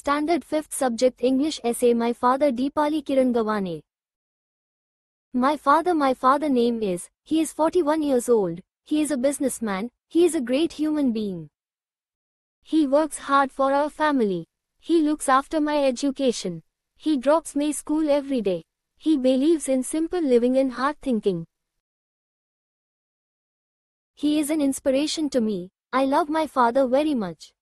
Standard 5th Subject English Essay My Father Deepali Kiran Gawane My father My father name is, he is 41 years old, he is a businessman, he is a great human being. He works hard for our family. He looks after my education. He drops me school every day. He believes in simple living and hard thinking. He is an inspiration to me. I love my father very much.